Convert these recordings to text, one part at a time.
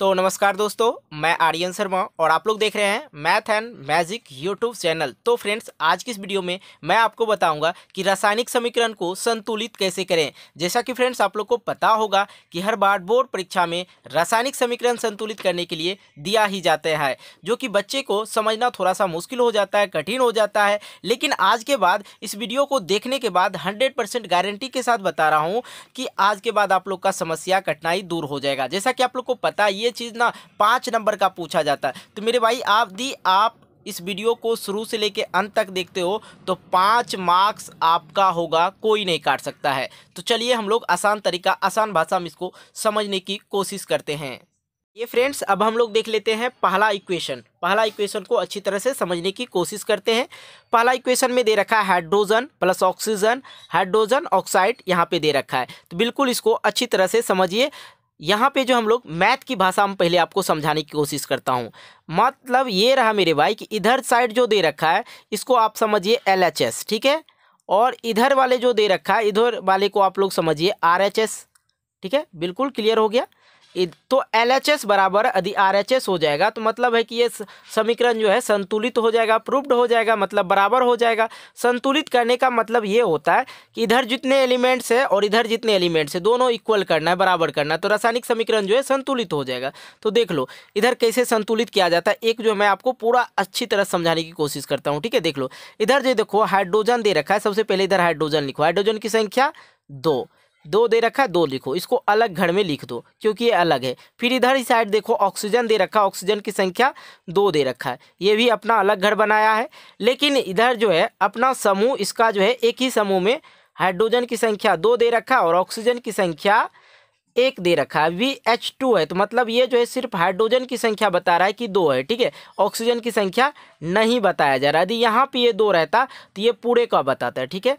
तो नमस्कार दोस्तों मैं आर्यन शर्मा और आप लोग देख रहे हैं math and magic YouTube channel तो फ्रेंड्स आज की इस वीडियो में मैं आपको बताऊंगा कि रासायनिक समीकरण को संतुलित कैसे करें जैसा कि फ्रेंड्स आप लोग को पता होगा कि हर बार बोर्ड परीक्षा में रासायनिक समीकरण संतुलित करने के लिए दिया ही जाता है जो कि बच्चे को समझना थोड़ा सा मुश्किल हो जाता है कठिन हो जाता है लेकिन आज के बाद इस वीडियो को देखने के बाद हंड्रेड गारंटी के साथ बता रहा हूँ कि आज के बाद आप लोग का समस्या कठिनाई दूर हो जाएगा जैसा कि आप लोग को पता ये ये चीज़ ना पाँच नंबर का पूछा जाता है तो मेरे भाई आप दी आप इस वीडियो को शुरू से लेके अंत तक देखते हो तो पाँच मार्क्स आपका होगा कोई नहीं काट सकता है तो चलिए हम लोग आसान तरीका आसान भाषा में इसको समझने की कोशिश करते हैं ये फ्रेंड्स अब हम लोग देख लेते हैं पहला इक्वेशन पहला इक्वेशन को अच्छी तरह से समझने की कोशिश करते हैं पहला इक्वेशन में दे रखा है hydrogen plus oxygen hydrogen oxide यहाँ पे दे रखा है तो बिल्कुल इसको अच्छी तरह से समझिए यहाँ पे जो हम लोग मैथ की भाषा में पहले आपको समझाने की कोशिश करता हूँ मतलब ये रहा मेरे भाई कि इधर साइड जो दे रखा है इसको आप समझिए एल ठीक है और इधर वाले जो दे रखा है इधर वाले को आप लोग समझिए आर ठीक है बिल्कुल क्लियर हो गया तो एल एच एस बराबर यदि आर एच एस हो जाएगा तो मतलब है कि ये समीकरण जो है संतुलित हो जाएगा प्रूव्ड हो जाएगा मतलब बराबर हो जाएगा संतुलित करने का मतलब ये होता है कि इधर जितने एलिमेंट्स है और इधर जितने एलिमेंट्स हैं दोनों इक्वल करना है बराबर करना है तो रासायनिक समीकरण जो है संतुलित हो जाएगा तो देख लो इधर कैसे संतुलित किया जाता है एक जो मैं आपको पूरा अच्छी तरह समझाने की कोशिश करता हूँ ठीक है देख लो इधर जो देखो हाइड्रोजन दे रखा है सबसे पहले इधर हाइड्रोजन लिखो हाइड्रोजन की संख्या दो दो दे रखा है दो लिखो इसको अलग घर में लिख दो क्योंकि ये अलग है फिर इधर ही साइड देखो ऑक्सीजन दे रखा है ऑक्सीजन की संख्या दो दे रखा है ये भी अपना अलग घर बनाया है लेकिन इधर जो है अपना समूह इसका जो है एक ही समूह में हाइड्रोजन की संख्या दो दे रखा है और ऑक्सीजन की संख्या एक दे रखा है वी एच टू है तो मतलब ये जो है सिर्फ हाइड्रोजन की संख्या बता रहा है कि दो है ठीक है ऑक्सीजन की संख्या नहीं बताया जा रहा है यदि यहाँ पे ये दो रहता तो ये पूरे का बताता है ठीक है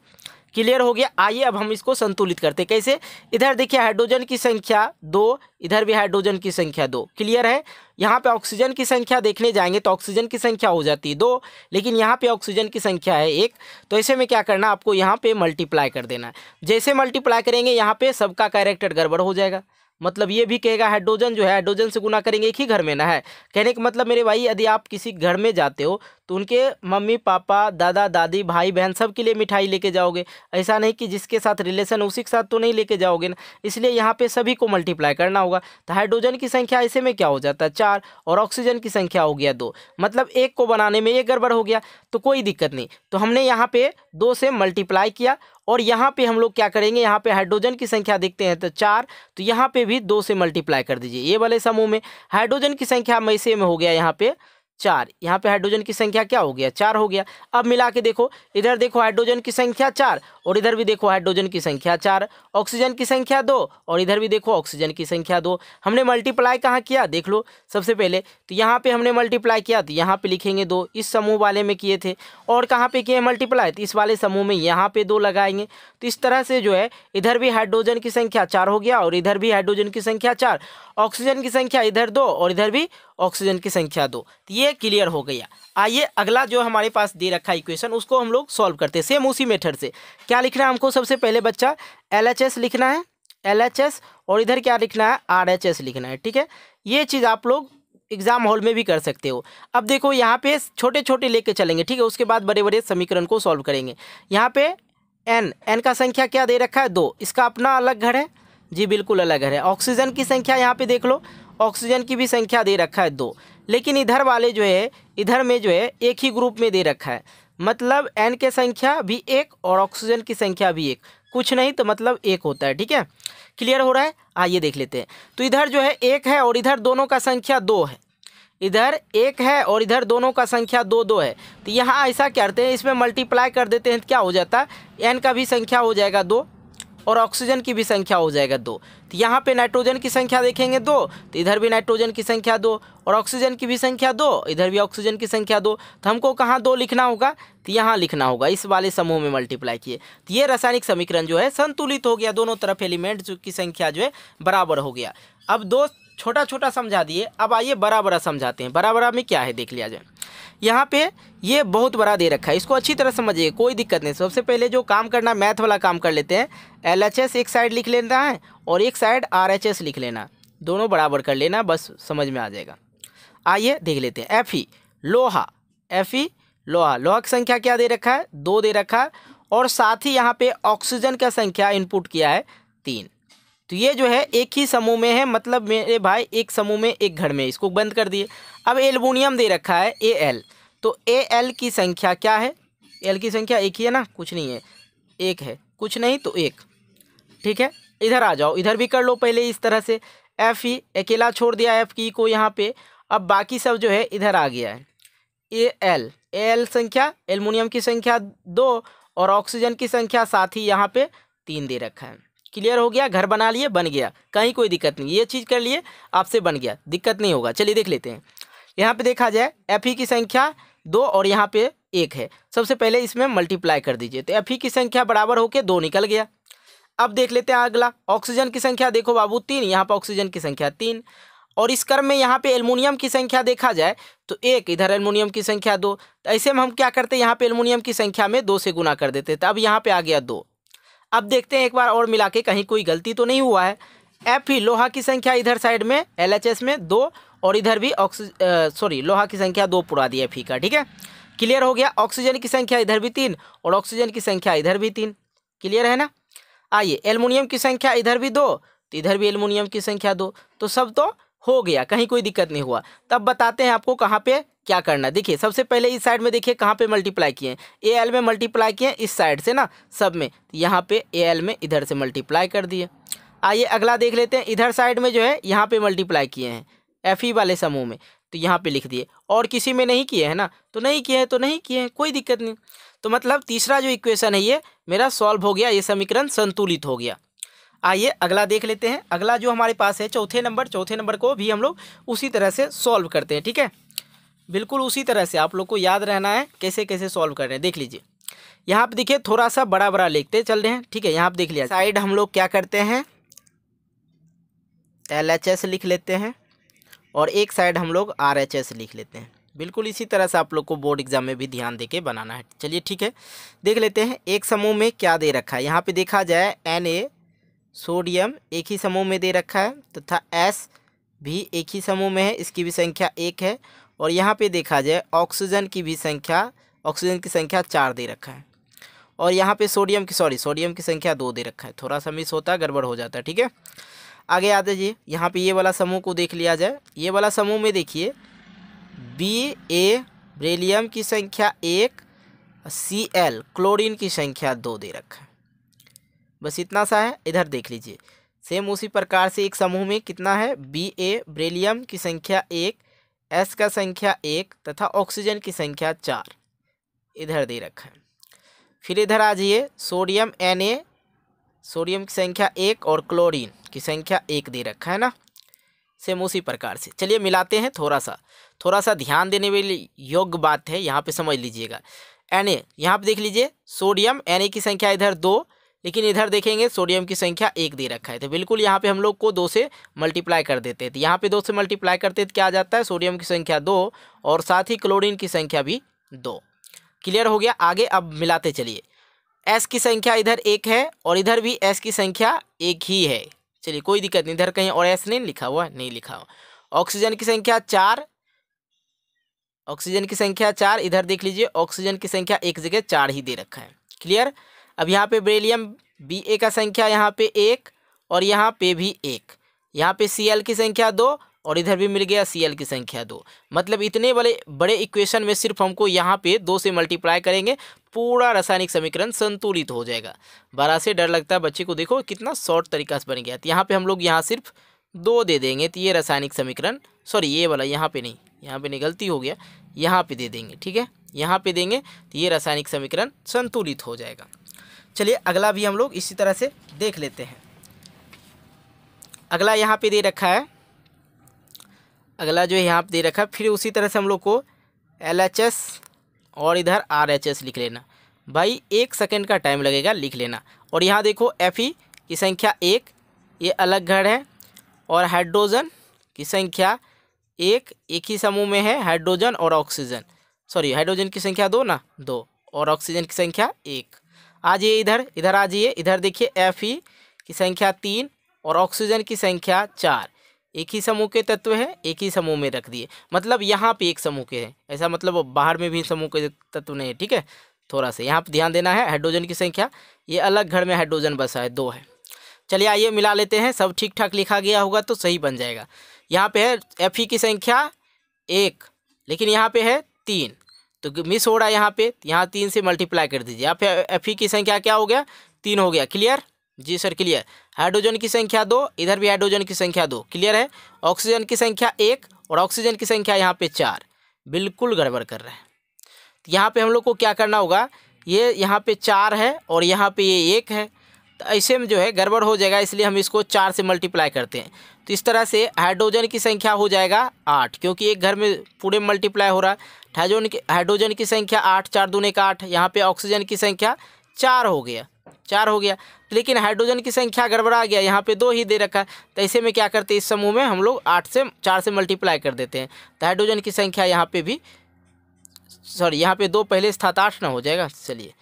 क्लियर हो गया आइए अब हम इसको संतुलित करते कैसे इधर देखिए हाइड्रोजन की संख्या दो इधर भी हाइड्रोजन की संख्या दो क्लियर है यहाँ पे ऑक्सीजन की संख्या देखने जाएंगे तो ऑक्सीजन की संख्या हो जाती है दो लेकिन यहाँ पे ऑक्सीजन की संख्या है एक तो ऐसे में क्या करना आपको यहाँ पे मल्टीप्लाई कर देना है जैसे मल्टीप्लाई करेंगे यहाँ पे सबका कैरेक्टर गड़बड़ हो जाएगा मतलब ये भी कहेगा हाइड्रोजन जो है हाइड्रोजन से गुना करेंगे एक ही घर में ना है कहने का मतलब मेरे भाई यदि आप किसी घर में जाते हो तो उनके मम्मी पापा दादा दादी भाई बहन सब के लिए मिठाई लेके जाओगे ऐसा नहीं कि जिसके साथ रिलेशन उसी के साथ तो नहीं लेके जाओगे ना इसलिए यहाँ पे सभी को मल्टीप्लाई करना होगा तो हाइड्रोजन की संख्या ऐसे में क्या हो जाता है चार और ऑक्सीजन की संख्या हो गया दो मतलब एक को बनाने में ये गड़बड़ हो गया तो कोई दिक्कत नहीं तो हमने यहाँ पे दो से मल्टीप्लाई किया और यहाँ पे हम लोग क्या करेंगे यहाँ पे हाइड्रोजन की संख्या देखते हैं तो चार तो यहाँ पे भी दो से मल्टीप्लाई कर दीजिए ये वाले समूह में हाइड्रोजन की संख्या मैसे में हो गया यहाँ पे चार यहाँ पे हाइड्रोजन की संख्या क्या हो गया चार हो गया अब मिला के देखो इधर देखो हाइड्रोजन की संख्या चार और इधर भी देखो हाइड्रोजन की संख्या चार ऑक्सीजन की संख्या दो और इधर भी देखो ऑक्सीजन की संख्या दो हमने मल्टीप्लाई कहाँ किया देख लो सबसे पहले तो यहाँ पे हमने मल्टीप्लाई किया तो यहाँ पे लिखेंगे दो इस समूह वाले में किए थे और कहाँ पे किए मल्टीप्लाई तो इस वाले समूह में यहाँ पे दो लगाएंगे तो इस तरह से जो है इधर भी हाइड्रोजन की संख्या चार हो गया और इधर भी हाइड्रोजन की संख्या चार ऑक्सीजन की संख्या इधर दो और इधर भी ऑक्सीजन की संख्या दो तो ये क्लियर हो गया आइए अगला जो हमारे पास दे रखा है इक्वेशन उसको हम लोग सॉल्व करते हैं सेम उसी मेथड से क्या लिखना है हमको सबसे पहले बच्चा एल लिखना है एल और इधर क्या लिखना है आर लिखना है ठीक है ये चीज़ आप लोग एग्जाम हॉल में भी कर सकते हो अब देखो यहाँ पे छोटे छोटे लेके चलेंगे ठीक है उसके बाद बड़े बड़े समीकरण को सॉल्व करेंगे यहाँ पे एन एन का संख्या क्या दे रखा है दो इसका अपना अलग घर है जी बिल्कुल अलग घर है ऑक्सीजन की संख्या यहाँ पे देख लो ऑक्सीजन की भी संख्या दे रखा है दो लेकिन इधर वाले जो है इधर में जो है एक ही ग्रुप में दे रखा है मतलब एन के संख्या भी एक और ऑक्सीजन की संख्या भी एक कुछ नहीं तो मतलब एक होता है ठीक है क्लियर हो रहा है आइए देख लेते हैं तो इधर जो है एक है और इधर दोनों का संख्या दो है इधर एक है और इधर दोनों का संख्या दो दो है तो यहाँ ऐसा करते हैं इसमें मल्टीप्लाई कर देते हैं तो क्या हो जाता है एन का भी संख्या हो जाएगा दो और ऑक्सीजन की भी संख्या हो जाएगा दो तो यहाँ पे नाइट्रोजन की संख्या देखेंगे दो तो इधर भी नाइट्रोजन की संख्या दो और ऑक्सीजन की भी संख्या दो इधर भी ऑक्सीजन की संख्या दो तो हमको कहाँ दो लिखना होगा तो यहाँ लिखना होगा इस वाले समूह में मल्टीप्लाई किए तो ये रासायनिक समीकरण जो है संतुलित हो गया दोनों तरफ एलिमेंट की संख्या जो है बराबर हो गया अब दो छोटा छोटा समझा दिए अब आइए बड़ा बड़ा समझाते हैं बड़ा बड़ा में क्या है देख लिया जाए यहाँ पे ये बहुत बड़ा दे रखा है इसको अच्छी तरह समझिए कोई दिक्कत नहीं सबसे पहले जो काम करना मैथ वाला काम कर लेते हैं एल एक साइड लिख लेना है और एक साइड आर लिख लेना दोनों बराबर कर लेना बस समझ में आ जाएगा आइए देख लेते हैं एफ लोहा एफ लोहा लोहा की संख्या क्या दे रखा है दो दे रखा है और साथ ही यहाँ पे ऑक्सीजन का संख्या इनपुट किया है तीन तो ये जो है एक ही समूह में है मतलब मेरे भाई एक समूह में एक घर में इसको बंद कर दिए अब एल्बोनियम दे रखा है ए एल तो ए एल की संख्या क्या है एल की संख्या एक ही है ना कुछ नहीं है एक है कुछ नहीं तो एक ठीक है इधर आ जाओ इधर भी कर लो पहले इस तरह से एफ ई अकेला छोड़ दिया एफ की को यहाँ पे अब बाकी सब जो है इधर आ गया है ए एल ए एल संख्या एलमोनियम की संख्या दो और ऑक्सीजन की संख्या साथ ही यहाँ पे तीन दे रखा है क्लियर हो गया घर बना लिए बन गया कहीं कोई दिक्कत नहीं ये चीज़ कर लिए आपसे बन गया दिक्कत नहीं होगा चलिए देख लेते हैं यहाँ पे देखा जाए एफ e की संख्या दो और यहाँ पे एक है सबसे पहले इसमें मल्टीप्लाई कर दीजिए तो एफ e की संख्या बराबर होकर दो निकल गया अब देख लेते हैं अगला ऑक्सीजन की संख्या देखो बाबू तीन यहाँ पर ऑक्सीजन की संख्या तीन और इस क्रम में यहाँ पे एलमोनियम की संख्या देखा जाए तो एक इधर एलमोनियम की संख्या दो तो ऐसे में हम क्या करते हैं यहाँ पे एलमोनियम की संख्या में दो से गुना कर देते तो अब यहाँ पे आ गया दो अब देखते हैं एक बार और मिला के कहीं कोई गलती तो नहीं हुआ है एफ ही लोहा की संख्या इधर साइड में एल में दो और इधर भी ऑक्सीजन सॉरी लोहा की संख्या दो पुरा दी एफ का ठीक है क्लियर हो गया ऑक्सीजन की संख्या इधर भी तीन और ऑक्सीजन की संख्या इधर भी तीन क्लियर है ना आइए एलमोनियम की संख्या इधर भी दो तो इधर भी एलमोनियम की संख्या दो तो सब तो हो गया कहीं कोई दिक्कत नहीं हुआ तब बताते हैं आपको कहाँ पे क्या करना है देखिए सबसे पहले इस साइड में देखिए कहाँ पे मल्टीप्लाई किए हैं ए एल में मल्टीप्लाई किए हैं इस साइड से ना सब में तो यहाँ पे ए एल में इधर से मल्टीप्लाई कर दिए आइए अगला देख लेते हैं इधर साइड में जो है यहाँ पे मल्टीप्लाई किए हैं एफ ई e वाले समूह में तो यहाँ पे लिख दिए और किसी में नहीं किए हैं ना तो नहीं किए हैं तो नहीं किए हैं कोई दिक्कत नहीं तो मतलब तीसरा जो इक्वेशन है ये मेरा सॉल्व हो गया ये समीकरण संतुलित हो गया आइए अगला देख लेते हैं अगला जो हमारे पास है चौथे नंबर चौथे नंबर को भी हम लोग उसी तरह से सॉल्व करते हैं ठीक है बिल्कुल उसी तरह से आप लोग को याद रहना है कैसे कैसे सॉल्व कर रहे हैं देख लीजिए यहाँ आप देखिए थोड़ा सा बड़ा बड़ा लिखते चल रहे हैं ठीक है यहाँ आप देख लिया साइड हम लोग क्या करते हैं एल एच एस लिख लेते हैं और एक साइड हम लोग आर एच एस लिख लेते हैं बिल्कुल इसी तरह से आप लोग को बोर्ड एग्जाम में भी ध्यान देके बनाना है चलिए ठीक है देख लेते हैं एक समूह में क्या दे रखा है यहाँ पे देखा जाए एन ए सोडियम एक ही समूह में दे रखा है तथा तो एस भी एक ही समूह में है इसकी भी संख्या एक है और यहाँ पे देखा जाए ऑक्सीजन की भी संख्या ऑक्सीजन की संख्या चार दे रखा है और यहाँ पे सोडियम की सॉरी सोडियम की संख्या दो दे रखा है थोड़ा सा मिस होता है गड़बड़ हो जाता है ठीक है आगे आ जी यहाँ पे ये वाला समूह को देख लिया जाए ये वाला समूह में देखिए बी ए ब्रेलियम की संख्या एक सी एल क्लोरिन की संख्या दो दे रखा है बस इतना सा है इधर देख लीजिए सेम उसी प्रकार से एक समूह में कितना है बी ए ब्रेलियम की संख्या एक एस का संख्या एक तथा ऑक्सीजन की संख्या चार इधर दे रखा है फिर इधर आ जाइए सोडियम एन ए सोडियम की संख्या एक और क्लोरीन की संख्या एक दे रखा है ना सेम उसी प्रकार से चलिए मिलाते हैं थोड़ा सा थोड़ा सा ध्यान देने वाली योग्य बात है यहाँ पे समझ लीजिएगा एन ए यहाँ पर देख लीजिए सोडियम एन ए की संख्या इधर दो लेकिन इधर देखेंगे सोडियम की संख्या एक दे रखा है तो बिल्कुल यहाँ पे हम लोग को दो से मल्टीप्लाई कर देते हैं तो यहाँ पे दो से मल्टीप्लाई करते तो क्या आ जाता है सोडियम की संख्या दो और साथ ही क्लोरीन की संख्या भी दो क्लियर हो गया आगे अब मिलाते चलिए एस की संख्या इधर एक है और इधर भी एस की संख्या एक ही है चलिए कोई दिक्कत नहीं इधर कहीं और एस नहीं लिखा हुआ नहीं लिखा हुआ ऑक्सीजन की संख्या चार ऑक्सीजन की संख्या चार इधर देख लीजिए ऑक्सीजन की संख्या एक जगह चार ही दे रखा है क्लियर अब यहाँ पे ब्रेलियम बी ए का संख्या यहाँ पे एक और यहाँ पे भी एक यहाँ पे सी एल की संख्या दो और इधर भी मिल गया सी एल की संख्या दो मतलब इतने बड़े बड़े इक्वेशन में सिर्फ हमको यहाँ पे दो से मल्टीप्लाई करेंगे पूरा रासायनिक समीकरण संतुलित हो जाएगा बारह से डर लगता है बच्चे को देखो कितना शॉर्ट तरीका से बन गया तो यहाँ पे हम लोग यहाँ सिर्फ दो दे देंगे तो ये रासायनिक समीकरण सॉरी ये वाला यहाँ पे नहीं यहाँ पे नहीं गलती हो गया यहाँ पे दे देंगे ठीक है यहाँ पे देंगे तो ये रासायनिक समीकरण संतुलित हो जाएगा चलिए अगला भी हम लोग इसी तरह से देख लेते हैं अगला यहाँ पे दे रखा है अगला जो यहाँ पे दे रखा है फिर उसी तरह से हम लोग को एल एच एस और इधर आर एच एस लिख लेना भाई एक सेकेंड का टाइम लगेगा लिख लेना और यहाँ देखो एफ ई की संख्या एक ये अलग घर है और हाइड्रोजन की संख्या एक एक ही समूह में है हाइड्रोजन और ऑक्सीजन सॉरी हाइड्रोजन की संख्या दो ना दो और ऑक्सीजन की संख्या एक आ जाइए इधर इधर आ जाइए इधर देखिए एफ ई की संख्या तीन और ऑक्सीजन की संख्या चार एक ही समूह के तत्व हैं एक ही समूह में रख दिए मतलब यहाँ पे एक समूह के हैं ऐसा मतलब बाहर में भी समूह के तत्व नहीं है ठीक है थोड़ा सा यहाँ पर ध्यान देना है हाइड्रोजन की संख्या ये अलग घर में हाइड्रोजन बसा है दो है चलिए आइए मिला लेते हैं सब ठीक ठाक लिखा गया होगा तो सही बन जाएगा यहाँ पे है एफ की संख्या एक लेकिन यहाँ पे है तीन तो मिस हो रहा है यहाँ पे तो यहाँ तीन से मल्टीप्लाई कर दीजिए यहाँ पे एफ की संख्या क्या हो गया तीन हो गया क्लियर जी सर क्लियर हाइड्रोजन की संख्या दो इधर भी हाइड्रोजन की संख्या दो क्लियर है ऑक्सीजन की संख्या एक और ऑक्सीजन की संख्या यहाँ पे चार बिल्कुल गड़बड़ कर रहे हैं तो यहाँ पे हम लोग को क्या करना होगा ये यहाँ पे चार है और यहाँ पे ये एक है तो ऐसे में जो है गड़बड़ हो जाएगा इसलिए हम इसको चार से मल्टीप्लाई करते हैं तो इस तरह से हाइड्रोजन की संख्या हो जाएगा आठ क्योंकि एक घर में पूरे मल्टीप्लाई हो रहा है हाइड्रोजन की हाइड्रोजन की संख्या आठ चार दूने का आठ यहाँ पे ऑक्सीजन की संख्या चार हो गया चार हो गया तो लेकिन हाइड्रोजन की संख्या गड़बड़ा गया यहाँ पे दो ही दे रखा है तो ऐसे में क्या करते हैं इस समूह में हम लोग आठ से चार से मल्टीप्लाई कर देते हैं तो हाइड्रोजन की संख्या यहाँ पे भी सॉरी यहाँ पे दो पहले से था आठ ना हो जाएगा चलिए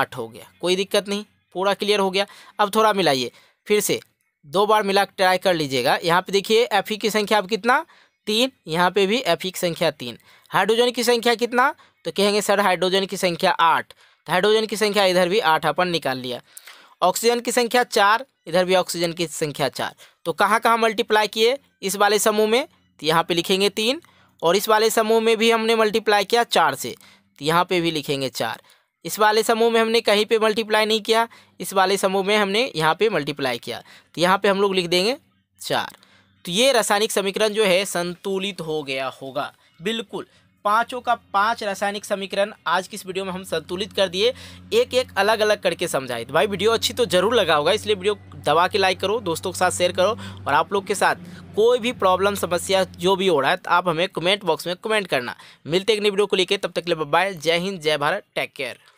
आठ हो गया कोई दिक्कत नहीं पूरा क्लियर हो गया अब थोड़ा मिलाइए फिर से दो बार मिला ट्राई कर लीजिएगा यहाँ पे देखिए एफ की संख्या अब कितना तीन यहाँ पे भी एफ की संख्या तीन हाइड्रोजन की संख्या कितना तो कहेंगे सर हाइड्रोजन की संख्या आठ तो हाइड्रोजन की संख्या इधर भी आठ अपन निकाल लिया ऑक्सीजन की संख्या चार इधर भी ऑक्सीजन की संख्या चार तो कहाँ कहाँ मल्टीप्लाई किए इस वाले समूह में तो यहाँ पे लिखेंगे तीन और इस वाले समूह में भी हमने मल्टीप्लाई किया चार से तो यहाँ पे भी लिखेंगे चार इस वाले समूह में हमने कहीं पे मल्टीप्लाई नहीं किया इस वाले समूह में हमने यहाँ पे मल्टीप्लाई किया तो यहाँ पे हम लोग लिख देंगे चार तो ये रासायनिक समीकरण जो है संतुलित हो गया होगा बिल्कुल पांचों का पांच रासायनिक समीकरण आज की इस वीडियो में हम संतुलित कर दिए एक एक अलग अलग करके समझाए तो भाई वीडियो अच्छी तो जरूर लगा होगा इसलिए वीडियो दबा के लाइक करो दोस्तों के साथ शेयर करो और आप लोग के साथ कोई भी प्रॉब्लम समस्या जो भी हो रहा है तो आप हमें कमेंट बॉक्स में कमेंट करना मिलते एक नई वीडियो को लेकर तब तक ले बाय जय हिंद जय भारत टेक केयर